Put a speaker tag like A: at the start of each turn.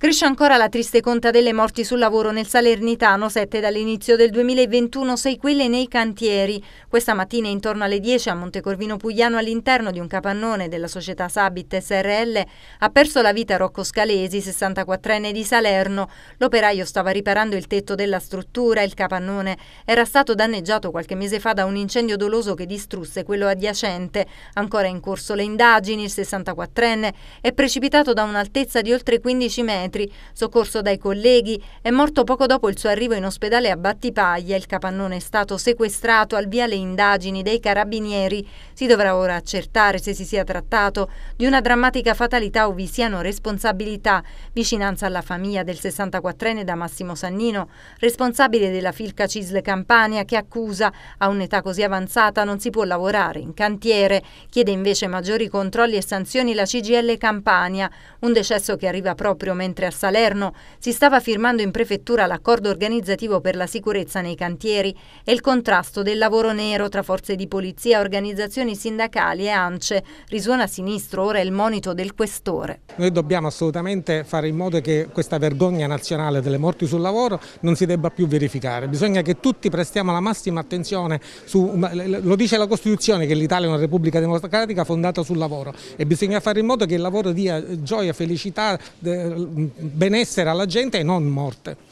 A: Cresce ancora la triste conta delle morti sul lavoro nel Salernitano, sette dall'inizio del 2021, sei quelle nei cantieri. Questa mattina intorno alle 10 a Montecorvino Pugliano all'interno di un capannone della società Sabit SRL ha perso la vita Rocco Scalesi, 64enne di Salerno. L'operaio stava riparando il tetto della struttura, il capannone era stato danneggiato qualche mese fa da un incendio doloso che distrusse quello adiacente. Ancora in corso le indagini, il 64enne è precipitato da un'altezza di oltre 15 metri metri. Soccorso dai colleghi, è morto poco dopo il suo arrivo in ospedale a Battipaglia. Il capannone è stato sequestrato al via le indagini dei carabinieri. Si dovrà ora accertare se si sia trattato di una drammatica fatalità o vi siano responsabilità. Vicinanza alla famiglia del 64enne da Massimo Sannino, responsabile della Filca Cisle Campania, che accusa a un'età così avanzata non si può lavorare in cantiere. Chiede invece maggiori controlli e sanzioni la CGL Campania, un decesso che arriva proprio mentre mentre a Salerno si stava firmando in prefettura l'accordo organizzativo per la sicurezza nei cantieri e il contrasto del lavoro nero tra forze di polizia, organizzazioni sindacali e ANCE, risuona a sinistro ora il monito del questore.
B: Noi dobbiamo assolutamente fare in modo che questa vergogna nazionale delle morti sul lavoro non si debba più verificare, bisogna che tutti prestiamo la massima attenzione, su, lo dice la Costituzione che l'Italia è una repubblica democratica fondata sul lavoro e bisogna fare in modo che il lavoro dia gioia, felicità, benessere alla gente e non morte.